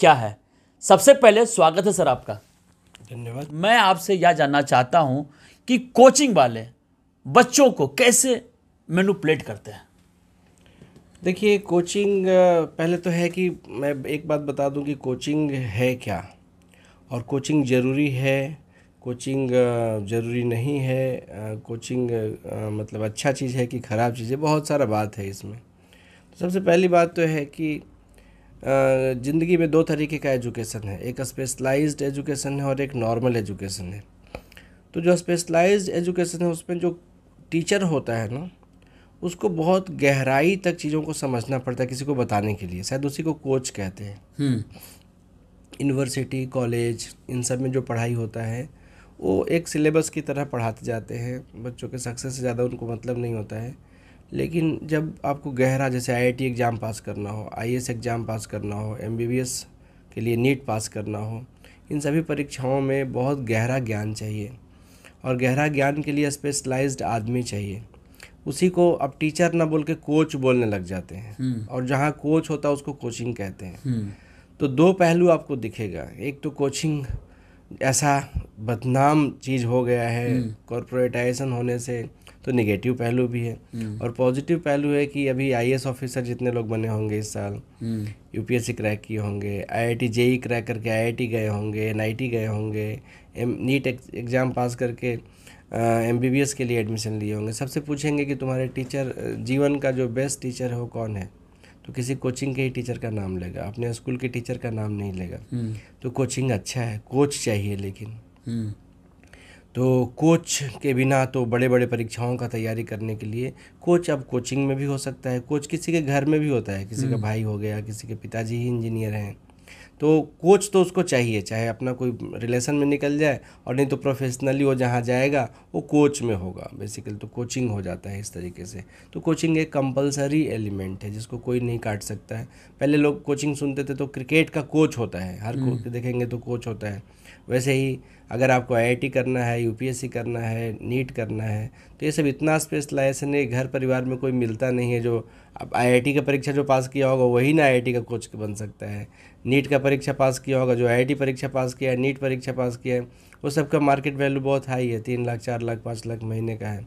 क्या है सबसे पहले स्वागत है सर आपका धन्यवाद मैं आपसे यह जानना चाहता हूँ कि कोचिंग वाले बच्चों को कैसे मेनुपलेट करते हैं देखिए कोचिंग पहले तो है कि मैं एक बात बता दूं कि कोचिंग है क्या और कोचिंग ज़रूरी है कोचिंग ज़रूरी नहीं है कोचिंग मतलब अच्छा चीज़ है कि ख़राब चीज़ है बहुत सारा बात है इसमें तो सबसे पहली बात तो है कि ज़िंदगी में दो तरीके का एजुकेशन है एक स्पेशलाइज्ड एजुकेशन है और एक नॉर्मल एजुकेशन है तो जो स्पेशलाइज्ड एजुकेशन है उसमें जो टीचर होता है ना उसको बहुत गहराई तक चीज़ों को समझना पड़ता है किसी को बताने के लिए शायद उसी को कोच कहते हैं यूनिवर्सिटी हम्म। कॉलेज इन सब में जो पढ़ाई होता है वो एक सिलेबस की तरह पढ़ाते जाते हैं बच्चों के सक्सेस से ज़्यादा उनको मतलब नहीं होता है लेकिन जब आपको गहरा जैसे आईआईटी एग्ज़ाम पास करना हो आई एग्ज़ाम पास करना हो एम के लिए नीट पास करना हो इन सभी परीक्षाओं में बहुत गहरा ज्ञान चाहिए और गहरा ज्ञान के लिए स्पेशलाइज्ड आदमी चाहिए उसी को अब टीचर ना बोल के कोच बोलने लग जाते हैं हम्म। और जहाँ कोच होता है उसको कोचिंग कहते हैं हम्म। तो दो पहलू आपको दिखेगा एक तो कोचिंग ऐसा बदनाम चीज़ हो गया है कॉरपोरेटाइजेशन हम्म। होने से तो निगेटिव पहलू भी है हम्म। और पॉजिटिव पहलू है कि अभी आई ऑफिसर जितने लोग बने होंगे इस साल यू हम्म। क्रैक किए होंगे आई जेई e क्रैक करके आई गए होंगे एन गए होंगे एम नीट एग्ज़ाम पास करके एम बी बी एस के लिए एडमिशन लिए होंगे सबसे पूछेंगे कि तुम्हारे टीचर जीवन का जो बेस्ट टीचर है वो कौन है तो किसी कोचिंग के ही टीचर का नाम लेगा अपने स्कूल के टीचर का नाम नहीं लेगा हम्म। तो कोचिंग अच्छा है कोच चाहिए लेकिन तो कोच के बिना तो बड़े बड़े परीक्षाओं का तैयारी करने के लिए कोच अब कोचिंग में भी हो सकता है कोच किसी के घर में भी होता है किसी का हम्म। भाई हो गया किसी के पिताजी ही इंजीनियर हैं तो कोच तो उसको चाहिए चाहे अपना कोई रिलेशन में निकल जाए और नहीं तो प्रोफेशनली वो जहाँ जाएगा वो कोच में होगा बेसिकली तो कोचिंग हो जाता है इस तरीके से तो कोचिंग एक कंपलसरी एलिमेंट है जिसको कोई नहीं काट सकता है पहले लोग कोचिंग सुनते थे तो क्रिकेट का कोच होता है हर हम्म। कोच देखेंगे तो कोच होता है वैसे ही अगर आपको आईआईटी करना है यूपीएससी करना है नीट करना है तो ये सब इतना स्पेशलाइजेशन है घर परिवार में कोई मिलता नहीं है जो अब आईआईटी का परीक्षा जो पास किया होगा वही ना आईआईटी का कोच बन सकता है नीट का परीक्षा पास किया होगा जो आईआईटी परीक्षा पास किया है नीट परीक्षा पास किया है वो सब का मार्केट वैल्यू बहुत हाई है तीन लाख चार लाख पाँच लाख महीने का है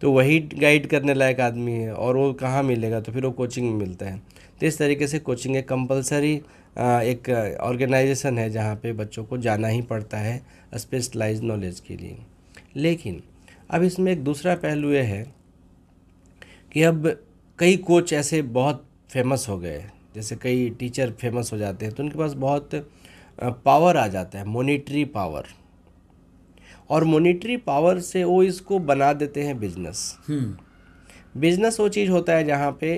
तो वही गाइड करने लायक आदमी है और वो कहाँ मिलेगा तो फिर वो कोचिंग में मिलता है तो इस तरीके से कोचिंग एक कंपलसरी एक ऑर्गेनाइजेशन है जहाँ पे बच्चों को जाना ही पड़ता है स्पेशलाइज नॉलेज के लिए लेकिन अब इसमें एक दूसरा पहलू यह है कि अब कई कोच ऐसे बहुत फेमस हो गए जैसे कई टीचर फेमस हो जाते हैं तो उनके पास बहुत पावर आ जाता है मोनिट्री पावर और मोनिट्री पावर से वो इसको बना देते हैं बिजनेस बिजनेस हम्म। वो चीज़ होता है जहाँ पे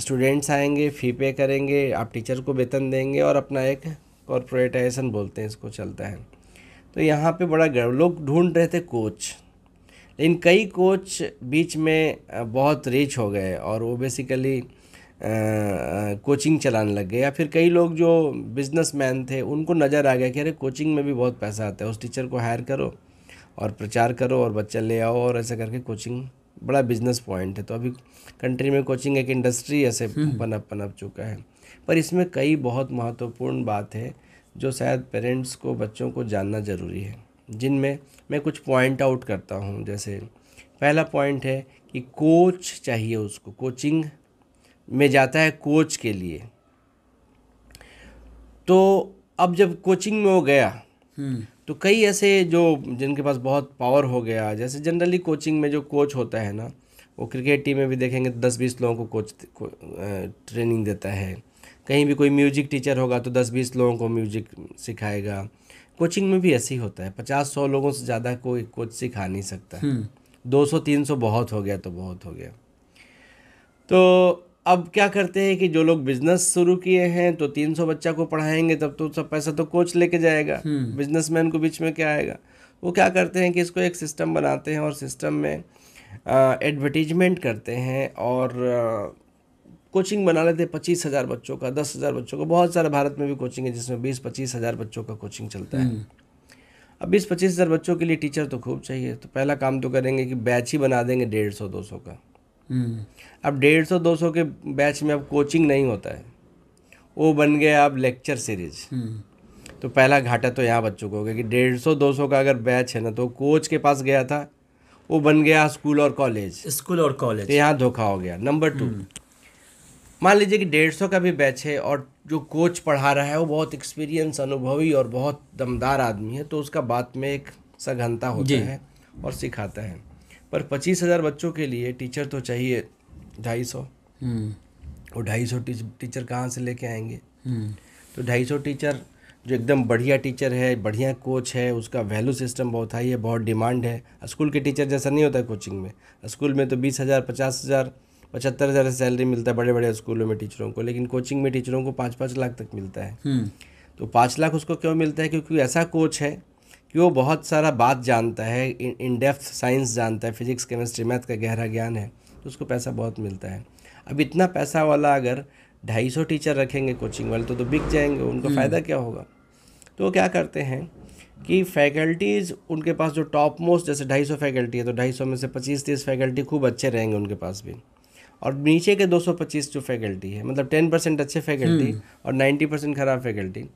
स्टूडेंट्स आएंगे फ़ी पे करेंगे आप टीचर को वेतन देंगे और अपना एक कॉरपोरेटाइजेशन बोलते हैं इसको चलता है तो यहाँ पे बड़ा गर्व लोग ढूंढ रहे थे कोच लेकिन कई कोच बीच में बहुत रिच हो गए और वो बेसिकली कोचिंग चलाने लग गए या फिर कई लोग जो बिजनेसमैन थे उनको नज़र आ गया कि अरे कोचिंग में भी बहुत पैसा आता है उस टीचर को हायर करो और प्रचार करो और बच्चा ले आओ और ऐसा करके कोचिंग बड़ा बिजनेस पॉइंट है तो अभी कंट्री में कोचिंग एक इंडस्ट्री ऐसे पनप हम्म। पनप चुका है पर इसमें कई बहुत महत्वपूर्ण बात है जो शायद पेरेंट्स को बच्चों को जानना ज़रूरी है जिनमें मैं कुछ पॉइंट आउट करता हूँ जैसे पहला पॉइंट है कि कोच चाहिए उसको कोचिंग में जाता है कोच के लिए तो अब जब कोचिंग में वो गया हम्म। तो कई ऐसे जो जिनके पास बहुत पावर हो गया जैसे जनरली कोचिंग में जो कोच होता है ना वो क्रिकेट टीम में भी देखेंगे तो दस बीस लोगों को कोच को, ट्रेनिंग देता है कहीं भी कोई म्यूजिक टीचर होगा तो दस बीस लोगों को म्यूजिक सिखाएगा कोचिंग में भी ऐसे ही होता है पचास सौ लोगों से ज़्यादा कोई कोच सिखा नहीं सकता हम्म। दो सौ तीन सौ बहुत हो गया तो बहुत हो गया तो अब क्या करते हैं कि जो लोग बिजनेस शुरू किए हैं तो 300 बच्चा को पढ़ाएंगे तब तो सब पैसा तो कोच लेके जाएगा बिजनेसमैन हम्म। को बीच में क्या आएगा वो क्या करते हैं कि इसको एक सिस्टम बनाते हैं और सिस्टम में एडवर्टीजमेंट करते हैं और कोचिंग बना लेते हैं पच्चीस हज़ार बच्चों का दस हज़ार बच्चों का बहुत सारे भारत में भी कोचिंग है जिसमें बीस पच्चीस हज़ार बच्चों का कोचिंग चलता है हम्म। अब बीस पच्चीस हज़ार बच्चों के लिए टीचर तो खूब चाहिए तो पहला काम तो करेंगे कि बैच ही बना देंगे डेढ़ सौ दो सौ का हम्म। अब डेढ़ सौ दो सौ के बैच में अब कोचिंग नहीं होता है वो बन गया अब लेक्चर सीरीज हम्म। तो पहला घाटा तो यहाँ बच्चों को हो गया कि डेढ़ सौ दो सौ का अगर बैच है ना तो कोच के पास गया था वो बन गया स्कूल और कॉलेज स्कूल और कॉलेज तो यहाँ धोखा हो गया नंबर टू हम्म। मान लीजिए कि डेढ़ सौ का भी बैच है और जो कोच पढ़ा रहा है वो बहुत एक्सपीरियंस अनुभवी और बहुत दमदार आदमी है तो उसका बात में एक सघनता होता है और सिखाता है पर पच्चीस हज़ार बच्चों के लिए टीचर तो चाहिए ढाई सौ और हम्म। ढाई सौ टीचर कहाँ से लेके आएंगे हम्म। तो ढाई सौ टीचर जो एकदम बढ़िया टीचर है बढ़िया कोच है उसका वैल्यू सिस्टम बहुत हाई है बहुत डिमांड है स्कूल के टीचर जैसा नहीं होता कोचिंग में स्कूल में तो बीस हज़ार पचास हज़ार पचहत्तर हज़ार सैलरी मिलता है बड़े बड़े स्कूलों में टीचरों को लेकिन कोचिंग में टीचरों को पाँच पाँच लाख तक मिलता है हम्म। तो पाँच लाख उसको क्यों मिलता है क्योंकि ऐसा कोच है कि वो बहुत सारा बात जानता है इन डेप्थ साइंस जानता है फिजिक्स केमिस्ट्री मैथ का गहरा ज्ञान है तो उसको पैसा बहुत मिलता है अब इतना पैसा वाला अगर ढाई सौ टीचर रखेंगे कोचिंग वाले तो तो बिक जाएंगे उनको हम्म। फ़ायदा क्या होगा तो वो क्या करते हैं कि फैकल्टीज़ उनके पास जो टॉप मोस्ट जैसे ढाई सौ फैकल्टी है तो ढाई सौ में से पच्चीस तीस फैकल्टी खूब अच्छे रहेंगे उनके पास भी और नीचे के दो सौ पच्चीस जो फैकल्टी है मतलब टेन परसेंट अच्छे फैकल्टी हम्म। और नाइन्टी परसेंट ख़राब फैकल्टी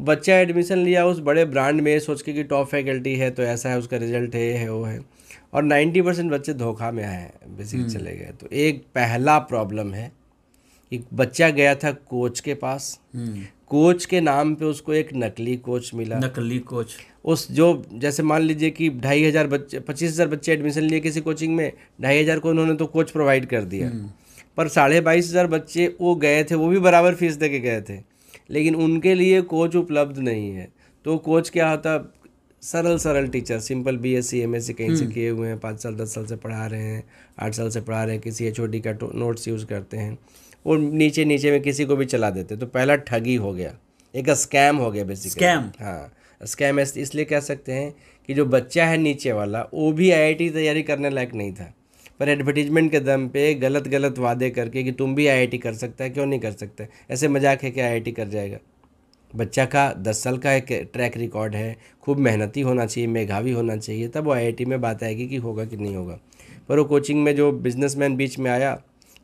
बच्चा एडमिशन लिया उस बड़े ब्रांड में सोच के कि टॉप फैकल्टी है तो ऐसा है उसका रिजल्ट है है वो है और 90 परसेंट बच्चे धोखा में आए बेसिकली हम्म। चले गए तो एक पहला प्रॉब्लम है एक बच्चा गया था कोच के पास कोच हम्म। के नाम पे उसको एक नकली कोच मिला नकली कोच उस जो जैसे मान लीजिए कि ढाई हज़ार बच्चे पच्चीस हज़ार बच्चे एडमिशन लिए किसी कोचिंग में ढाई हज़ार को उन्होंने तो कोच प्रोवाइड कर दिया हम्म। पर साढ़े बाईस हज़ार बच्चे वो गए थे वो भी बराबर फीस दे के गए थे लेकिन उनके लिए कोच उपलब्ध नहीं है तो कोच क्या होता सरल सरल teacher simple B S C M S C कहीं से हम्म। किए हुए हैं पाँच साल दस साल से पढ़ा रहे हैं आठ साल से पढ़ा रहे हैं किसी एच ओ डी का नोट्स तो यूज़ करते हैं वो नीचे नीचे में किसी को भी चला देते तो पहला ठगी हो गया एक स्कैम हो गया बेसिकली स्कैम हाँ स्कैम इसलिए कह सकते हैं कि जो बच्चा है नीचे वाला वो भी आई आई टी तैयारी करने लायक नहीं था पर एडवर्टीजमेंट के दम पे गलत गलत वादे करके कि तुम भी आईआईटी कर सकता है क्यों नहीं कर सकते ऐसे मजाक है कि आईआईटी कर जाएगा बच्चा का दस साल का एक ट्रैक रिकॉर्ड है खूब मेहनती होना चाहिए मेघावी होना चाहिए तब वो आई में बात आएगी कि होगा कि नहीं होगा पर वो कोचिंग में जो बिजनेसमैन बीच में आया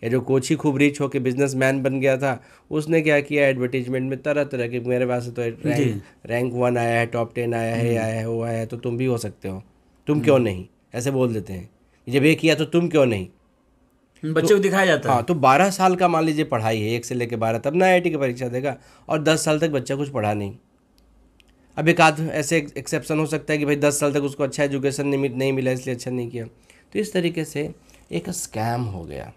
या जो कोच ही खूब रिच होकर मैन बन गया था उसने क्या किया एडवर्टीजमेंट में तरह तरह के मेरे पास तो रैंक वन आया है टॉप टेन आया है हम्म। आया है वो आया है तो तुम भी हो सकते हो तुम क्यों हम्म। नहीं ऐसे बोल देते हैं जब ये किया तो तुम क्यों नहीं हम्म, बच्चे को तो, दिखाया जाता हाँ तो बारह साल का मान लीजिए पढ़ाई है एक से लेकर बारह तब ना आई की परीक्षा देगा और दस साल तक बच्चा कुछ पढ़ा नहीं अब एक आध ऐसे एक्सेप्शन हो सकता है कि भाई दस साल तक उसको अच्छा एजुकेशन नहीं नहीं मिला इसलिए अच्छा नहीं किया तो इस तरीके से एक स्कैम हो गया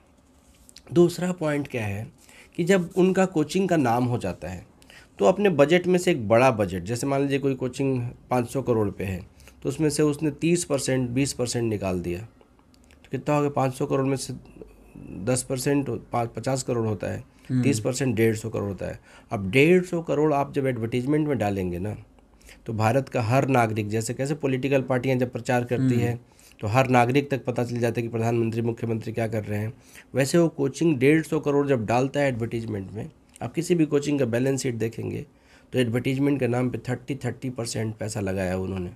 दूसरा पॉइंट क्या है कि जब उनका कोचिंग का नाम हो जाता है तो अपने बजट में से एक बड़ा बजट जैसे मान लीजिए कोई कोचिंग 500 करोड़ पे है तो उसमें से उसने 30 परसेंट बीस परसेंट निकाल दिया कितना हो गया पाँच सौ करोड़ में से दस परसेंट पचास करोड़ होता है हम्म। तीस परसेंट डेढ़ सौ करोड़ होता है अब डेढ़ सौ करोड़ आप जब एडवर्टीजमेंट में डालेंगे ना तो भारत का हर नागरिक जैसे कैसे पॉलिटिकल पार्टियां जब प्रचार करती हम्म। है तो हर नागरिक तक पता चल जाता है कि प्रधानमंत्री मुख्यमंत्री क्या कर रहे हैं वैसे वो कोचिंग डेढ़ सौ करोड़ जब डालता है एडवर्टीजमेंट में आप किसी भी कोचिंग का बैलेंस शीट देखेंगे तो एडवर्टीजमेंट के नाम पे थर्टी थर्टी परसेंट पैसा लगाया उन्होंने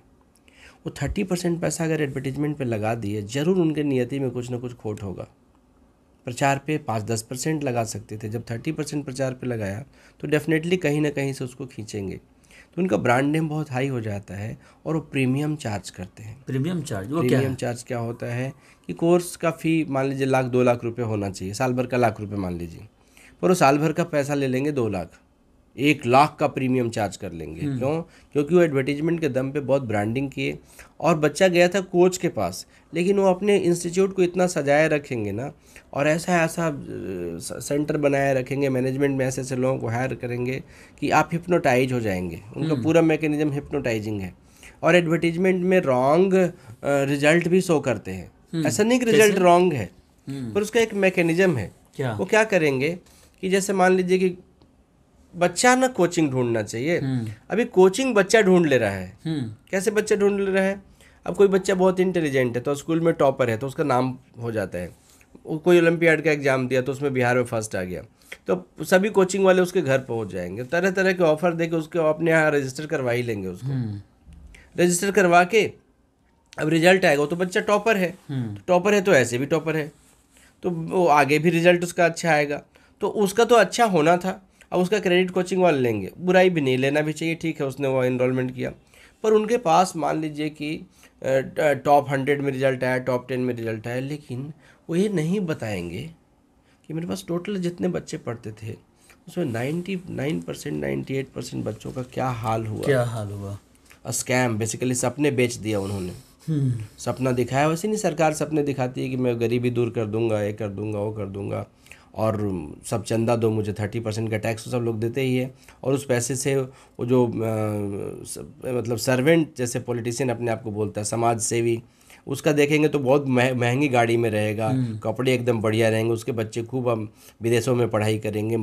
वो थर्टी परसेंट पैसा अगर एडवर्टीजमेंट पे लगा दिए ज़रूर उनके नियति में कुछ ना कुछ खोट होगा प्रचार पे पाँच दस परसेंट लगा सकते थे जब थर्टी परसेंट प्रचार पे लगाया तो डेफिनेटली कहीं ना कहीं से उसको खींचेंगे तो उनका ब्रांड नेम बहुत हाई हो जाता है और वो प्रीमियम चार्ज करते हैं प्रीमियम चार्ज वो प्रीमियम चार्ज क्या होता है कि कोर्स का फ़ी मान लीजिए लाख दो लाख रुपये होना चाहिए साल भर का लाख रुपये मान लीजिए पर वो साल भर का पैसा ले लेंगे दो लाख एक लाख का प्रीमियम चार्ज कर लेंगे हम्म। क्यों क्योंकि वो एडवर्टीजमेंट के दम पे बहुत ब्रांडिंग किए और बच्चा गया था कोच के पास लेकिन वो अपने इंस्टीट्यूट को इतना सजाए रखेंगे ना और ऐसा ऐसा सेंटर बनाए रखेंगे मैनेजमेंट में ऐसे ऐसे लोगों को हायर करेंगे कि आप हिप्नोटाइज हो जाएंगे उनका हम्म। पूरा मैकेनिज्म हिप्नोटाइजिंग है और एडवर्टीजमेंट में रॉन्ग रिजल्ट भी शो करते हैं हम्म। ऐसा नहीं कि रिजल्ट रॉन्ग है पर उसका एक मैकेनिज्म है क्या? वो क्या करेंगे कि जैसे मान लीजिए कि बच्चा ना कोचिंग ढूंढना चाहिए हम्म। अभी कोचिंग बच्चा ढूंढ ले रहा है हम्म। कैसे बच्चा ढूंढ ले रहा है अब कोई बच्चा बहुत इंटेलिजेंट है तो स्कूल में टॉपर है तो उसका नाम हो जाता है कोई ओलंपियाड का एग्जाम दिया तो उसमें बिहार में फर्स्ट आ गया तो सभी कोचिंग वाले उसके घर पहुंच जाएंगे तरह तरह के ऑफर दे के उसके अपने यहाँ रजिस्टर करवा ही लेंगे उसको रजिस्टर हम्म। करवा के अब रिजल्ट आएगा तो बच्चा टॉपर है टॉपर है तो ऐसे भी टॉपर है तो वो आगे भी रिजल्ट उसका अच्छा आएगा तो उसका तो अच्छा होना था अब उसका क्रेडिट कोचिंग वाले लेंगे बुराई भी नहीं लेना भी चाहिए ठीक है उसने वो इनरोलमेंट किया पर उनके पास मान लीजिए कि टॉप हंड्रेड में रिजल्ट आया टॉप टेन में रिजल्ट आया लेकिन वो ये नहीं बताएंगे कि मेरे पास टोटल जितने बच्चे पढ़ते थे उसमें ninety nine percent ninety eight percent बच्चों का क्या हाल हुआ क्या हाल हुआ स्कैम बेसिकली सपने बेच दिया उन्होंने हम्म। सपना दिखाया वैसे नहीं सरकार सपने दिखाती है कि मैं गरीबी दूर कर दूंगा ये कर दूंगा वो कर दूंगा और सब चंदा दो मुझे थर्टी परसेंट का टैक्स तो सब लोग देते ही है और उस पैसे से वो जो आ, मतलब सर्वेंट जैसे पॉलिटिशियन अपने आप को बोलता है समाज सेवी उसका देखेंगे तो बहुत मह, महंगी गाड़ी में रहेगा हम्म। कपड़े एकदम बढ़िया रहेंगे उसके बच्चे खूब हम विदेशों में पढ़ाई करेंगे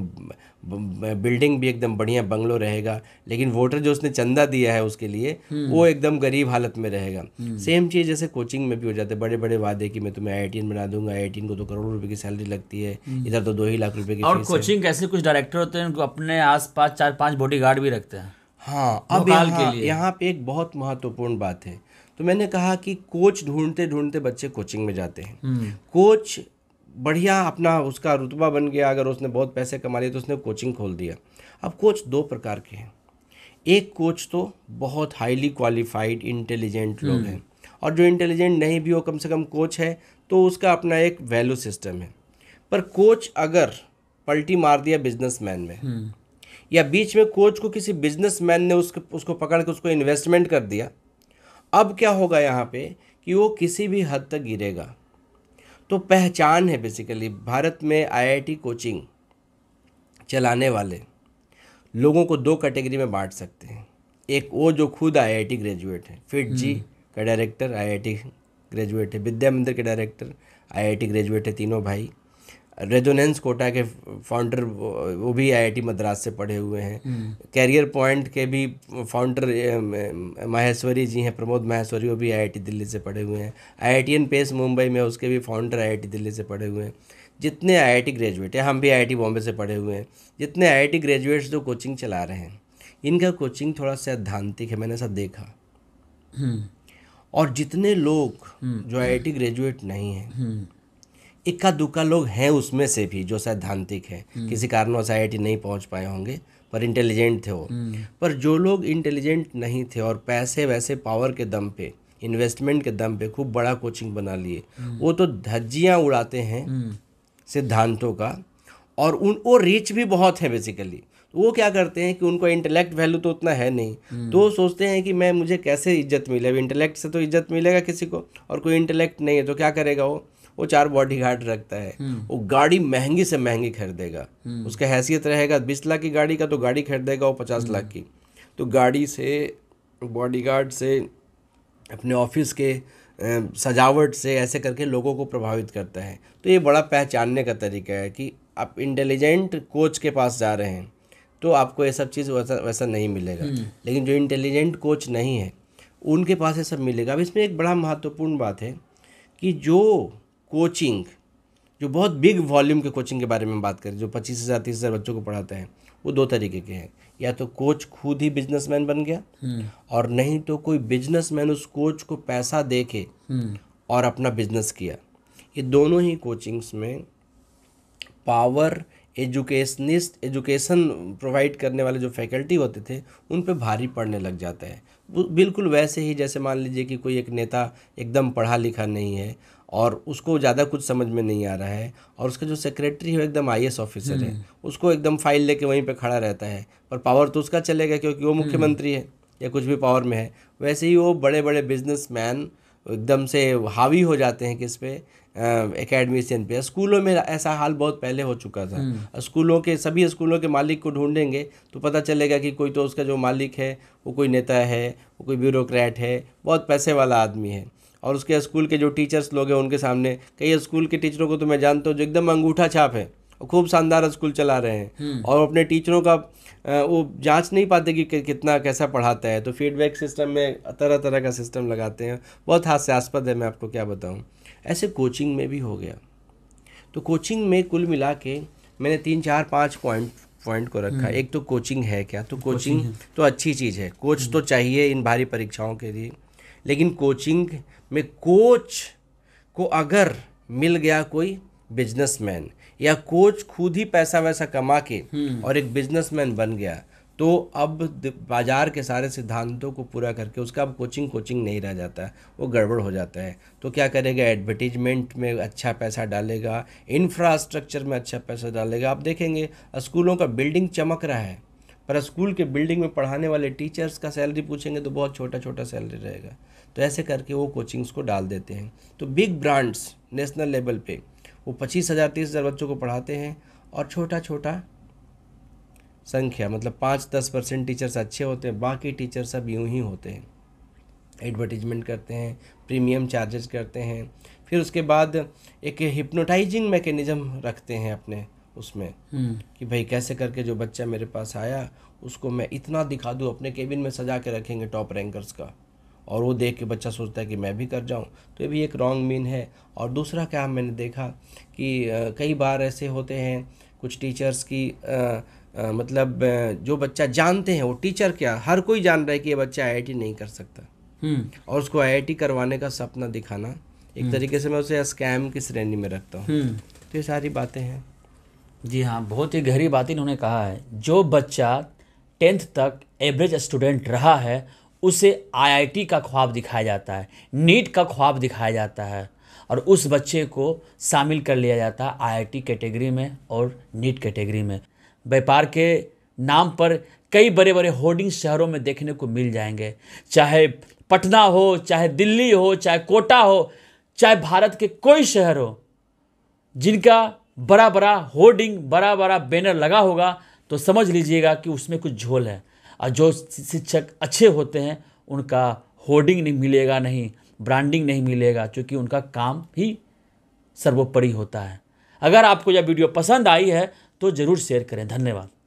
बिल्डिंग भी एकदम बढ़िया बंगलो रहेगा लेकिन वोटर जो उसने चंदा दिया है उसके लिए हम्म। वो एकदम गरीब हालत में रहेगा हम्म। सेम चीज़ जैसे कोचिंग में भी हो जाते बड़े बड़े वादे कि मैं तुम्हें आई बना दूंगा आई को तो करोड़ों रुपये की सैलरी लगती है इधर तो दो ही लाख रुपये की और कोचिंग ऐसे कुछ डायरेक्टर होते हैं उनको अपने पास चार पाँच बॉडी गार्ड भी रखते हैं हाँ अब यहाँ पे एक बहुत महत्वपूर्ण बात है तो मैंने कहा कि कोच ढूंढते ढूंढते बच्चे कोचिंग में जाते हैं हम्म। कोच बढ़िया अपना उसका रुतबा बन गया अगर उसने बहुत पैसे कमा लिए तो उसने कोचिंग खोल दिया अब कोच दो प्रकार के हैं एक कोच तो बहुत हाईली क्वालिफाइड इंटेलिजेंट लोग हम्म। हैं और जो इंटेलिजेंट नहीं भी हो कम से कम कोच है तो उसका अपना एक वैल्यू सिस्टम है पर कोच अगर पलटी मार दिया बिजनेसमैन में हम्म। या बीच में कोच को किसी बिजनेसमैन ने उसको उसको पकड़ के उसको इन्वेस्टमेंट कर दिया अब क्या होगा यहाँ पे कि वो किसी भी हद तक गिरेगा तो पहचान है बेसिकली भारत में आईआईटी कोचिंग चलाने वाले लोगों को दो कैटेगरी में बांट सकते हैं एक वो जो खुद आईआईटी ग्रेजुएट है फिट जी हम्म। का डायरेक्टर आईआईटी ग्रेजुएट है विद्या मंदिर के डायरेक्टर आईआईटी ग्रेजुएट है तीनों भाई रेजोनेंस कोटा के फाउंडर वो भी आईआईटी मद्रास से पढ़े हुए हैं कैरियर हम्म। पॉइंट के भी फाउंडर माहेश्वरी जी हैं प्रमोद माहेश्वरी वो भी आईआईटी दिल्ली से पढ़े हुए हैं आईआईटी एन पेस मुंबई में उसके भी फाउंडर आईआईटी दिल्ली से पढ़े हुए हैं जितने आईआईटी ग्रेजुएट हैं हम भी आईआईटी बॉम्बे से पढ़े हुए हैं जितने आईआईटी ग्रेजुएट्स जो कोचिंग चला रहे हैं इनका कोचिंग थोड़ा सैद्धांतिक है मैंने ऐसा देखा हम्म। और जितने लोग हम्म। जो आईआईटी ग्रेजुएट नहीं हैं इक्का दुक्का लोग हैं उसमें से भी जो सैद्धांतिक हैं हम्म। किसी कारणवश आई नहीं पहुंच पाए होंगे पर इंटेलिजेंट थे वो हम्म। पर जो लोग इंटेलिजेंट नहीं थे और पैसे वैसे पावर के दम पे इन्वेस्टमेंट के दम पे खूब बड़ा कोचिंग बना लिए हम्म। वो तो धज्जियाँ उड़ाते हैं सिद्धांतों का और उन वो रिच भी बहुत है बेसिकली तो वो क्या करते हैं कि उनको इंटेलेक्ट वैल्यू तो उतना है नहीं तो सोचते हैं कि मैं मुझे कैसे इज्जत मिले अब इंटेलेक्ट से तो इज्जत मिलेगा किसी को और कोई इंटेलेक्ट नहीं है तो क्या करेगा वो वो चार बॉडी गार्ड रखता है हम्म। वो गाड़ी महंगी से महंगी खरीदेगा हम्म। उसका हैसियत रहेगा बीस लाख की गाड़ी का तो गाड़ी खरीदेगा वो पचास लाख की हम्म। तो गाड़ी से गार्ड से अपने ऑफिस के सजावट से ऐसे करके लोगों को प्रभावित करता है तो ये बड़ा पहचानने का तरीका है कि आप इंटेलिजेंट कोच के पास जा रहे हैं तो आपको ये सब चीज़ वैसा वैसा नहीं मिलेगा लेकिन जो इंटेलिजेंट कोच नहीं है उनके पास ये सब मिलेगा अब इसमें एक बड़ा महत्वपूर्ण बात है कि जो कोचिंग जो बहुत बिग वॉल्यूम के कोचिंग के बारे में बात करें जो पच्चीस हज़ार तीस हज़ार बच्चों को पढ़ाते हैं वो दो तरीके के हैं या तो कोच खुद ही बिजनेसमैन बन गया हम्म। और नहीं तो कोई बिजनेसमैन उस कोच को पैसा दे के हम्म। और अपना बिजनेस किया ये दोनों ही कोचिंग्स में पावर एजुकेशनिस्ट एजुकेशन प्रोवाइड करने वाले जो फैकल्टी होते थे उन पर भारी पड़ने लग जाता है बिल्कुल वैसे ही जैसे मान लीजिए कि कोई एक नेता एकदम पढ़ा लिखा नहीं है और उसको ज़्यादा कुछ समझ में नहीं आ रहा है और उसका जो सेक्रेटरी है एकदम आई ऑफिसर है हम्म। उसको एकदम फाइल लेके वहीं पर खड़ा रहता है पर पावर तो उसका चलेगा क्योंकि वो हम्म। मुख्यमंत्री है या कुछ भी पावर में है वैसे ही वो बड़े बड़े बिजनेसमैन एकदम से हावी हो जाते हैं किस पे एकेडमिशियन पे स्कूलों में ऐसा हाल बहुत पहले हो चुका था हम्म। स्कूलों के सभी स्कूलों के मालिक को ढूंढेंगे तो पता चलेगा कि कोई तो उसका जो मालिक है वो कोई नेता है वो कोई ब्यूरोक्रेट है बहुत पैसे वाला आदमी है और उसके स्कूल के जो टीचर्स लोग हैं उनके सामने कई स्कूल के टीचरों को तो मैं जानता हूँ जो एकदम अंगूठा छाप है खूब शानदार स्कूल चला रहे हैं हम्म। और अपने टीचरों का वो जांच नहीं पाते कि कितना कैसा पढ़ाता है तो फीडबैक सिस्टम में तरह तरह का सिस्टम लगाते हैं बहुत हास्यास्पद है मैं आपको क्या बताऊँ ऐसे कोचिंग में भी हो गया तो कोचिंग में कुल मिला के मैंने तीन चार पाँच पॉइंट पॉइंट को रखा हम्म। एक तो कोचिंग है क्या तो कोचिंग, कोचिंग तो अच्छी चीज़ है कोच हम्म। तो चाहिए इन भारी परीक्षाओं के लिए लेकिन कोचिंग में कोच को अगर मिल गया कोई बिजनेसमैन या कोच खुद ही पैसा वैसा कमा के हम्म। और एक बिजनेसमैन बन गया तो अब बाजार के सारे सिद्धांतों को पूरा करके उसका अब कोचिंग कोचिंग नहीं रह जाता है वो गड़बड़ हो जाता है तो क्या करेगा एडवर्टीजमेंट में अच्छा पैसा डालेगा इंफ्रास्ट्रक्चर में अच्छा पैसा डालेगा आप देखेंगे स्कूलों का बिल्डिंग चमक रहा है पर स्कूल के बिल्डिंग में पढ़ाने वाले टीचर्स का सैलरी पूछेंगे तो बहुत छोटा छोटा सैलरी रहेगा तो ऐसे करके वो कोचिंग्स को डाल देते हैं तो बिग ब्रांड्स नेशनल लेवल पर वो पच्चीस हज़ार तीस हज़ार बच्चों को पढ़ाते हैं और छोटा छोटा संख्या मतलब पाँच दस परसेंट टीचर्स अच्छे होते हैं बाकी टीचर सब यूँ ही होते हैं एडवर्टीजमेंट करते हैं प्रीमियम चार्जेस करते हैं फिर उसके बाद एक हिप्नोटाइजिंग मैकेनिज़्म रखते हैं अपने उसमें हम्म। कि भाई कैसे करके जो बच्चा मेरे पास आया उसको मैं इतना दिखा दूँ अपने केबिन में सजा के रखेंगे टॉप रैंकर्स का और वो देख के बच्चा सोचता है कि मैं भी कर जाऊँ तो ये भी एक रॉन्ग मीन है और दूसरा क्या मैंने देखा कि कई बार ऐसे होते हैं कुछ टीचर्स की आ, आ, मतलब जो बच्चा जानते हैं वो टीचर क्या हर कोई जान रहा है कि ये बच्चा आई नहीं कर सकता हम्म। और उसको आई करवाने का सपना दिखाना एक हम्म। तरीके से मैं उसे स्कैम की श्रेणी में रखता हूँ हम्म। तो ये सारी बातें हैं जी हाँ बहुत ही गहरी बात इन्होंने कहा है जो बच्चा टेंथ तक एवरेज स्टूडेंट रहा है उसे आईआईटी का ख्वाब दिखाया जाता है नीट का ख्वाब दिखाया जाता है और उस बच्चे को शामिल कर लिया जाता है आईआईटी कैटेगरी में और नीट कैटेगरी में व्यापार के नाम पर कई बड़े बड़े होर्डिंग शहरों में देखने को मिल जाएंगे चाहे पटना हो चाहे दिल्ली हो चाहे कोटा हो चाहे भारत के कोई शहर हो जिनका बड़ा बड़ा होर्डिंग बड़ा बड़ा बैनर लगा होगा तो समझ लीजिएगा कि उसमें कुछ झोल है और जो शिक्षक अच्छे होते हैं उनका होर्डिंग नहीं मिलेगा नहीं ब्रांडिंग नहीं मिलेगा क्योंकि उनका काम ही सर्वोपरि होता है अगर आपको यह वीडियो पसंद आई है तो ज़रूर शेयर करें धन्यवाद